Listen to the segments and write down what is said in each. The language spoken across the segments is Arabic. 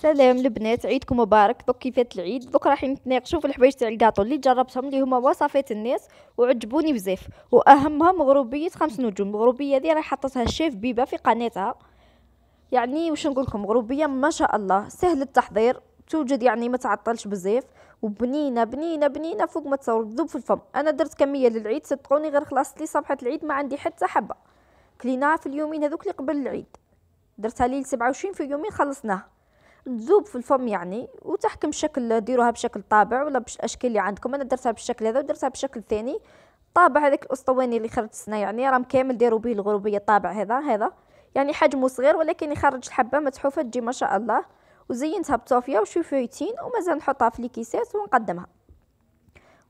سلام البنات عيدكم مبارك دوك كيفات العيد دوك راح نتناقشوا في الحوايج تاع الكاطو اللي جربتهم اللي هما وصفات الناس وعجبوني بزاف واهمها مغروبيه خمس نجوم المغروبيه هذه راهي حطتها الشيف بيبا في قناتها يعني واش نقول لكم مغروبيه ما شاء الله سهل التحضير توجد يعني ما تعطلش بزاف وبنينه بنينه بنينه فوق ما تصور تذوب في الفم انا درت كميه للعيد صدقوني غير خلصت لي صبحه العيد ما عندي حتى حبه كليناها في اليومين هذوك اللي قبل العيد درتها لي 27 في يومين خلصناها تذوب في الفم يعني وتحكم شكل ديروها بشكل طابع ولا بشكل اللي عندكم انا درتها بالشكل هذا ودرتها بشكل ثاني طابع هذاك الاسطواني اللي خرجت السنه يعني راهم كامل ديروا به الغروبيه طابع هذا هذا يعني حجمه صغير ولكن يخرج الحبه متحوفه تجي ما شاء الله وزينتها بطوفيه وشوفيتين ومازال نحطها في الكيسات ونقدمها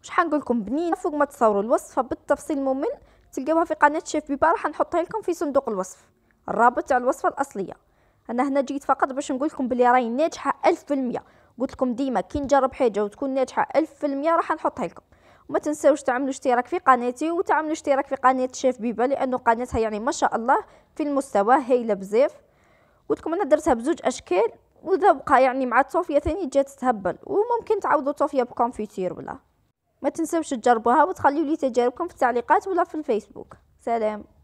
واش حنقول لكم بنين فوق ما تصوروا الوصفه بالتفصيل ممل تلقاوها في قناه شيف بيبا راح نحطها لكم في صندوق الوصف الرابط تاع الوصفه الاصليه انا هنا جيت فقط باش نقول لكم بلي راهي ناجحه 1000% قلت لكم ديما كي نجرب حاجه وتكون ناجحه 1000% راح نحطها لكم وما تنساوش تعملوا اشتراك في قناتي وتعملوا اشتراك في قناه شيف بيبا لانه قناتها يعني ما شاء الله في المستوى هايله بزاف قلت لكم انا درتها بزوج اشكال وذوقها بقى يعني مع الطوفيه ثاني جات تهبل وممكن تعوضوا طوفيه بكونفيتير ولا ما تنساوش تجربوها وتخليوا لي تجاربكم في التعليقات ولا في الفيسبوك سلام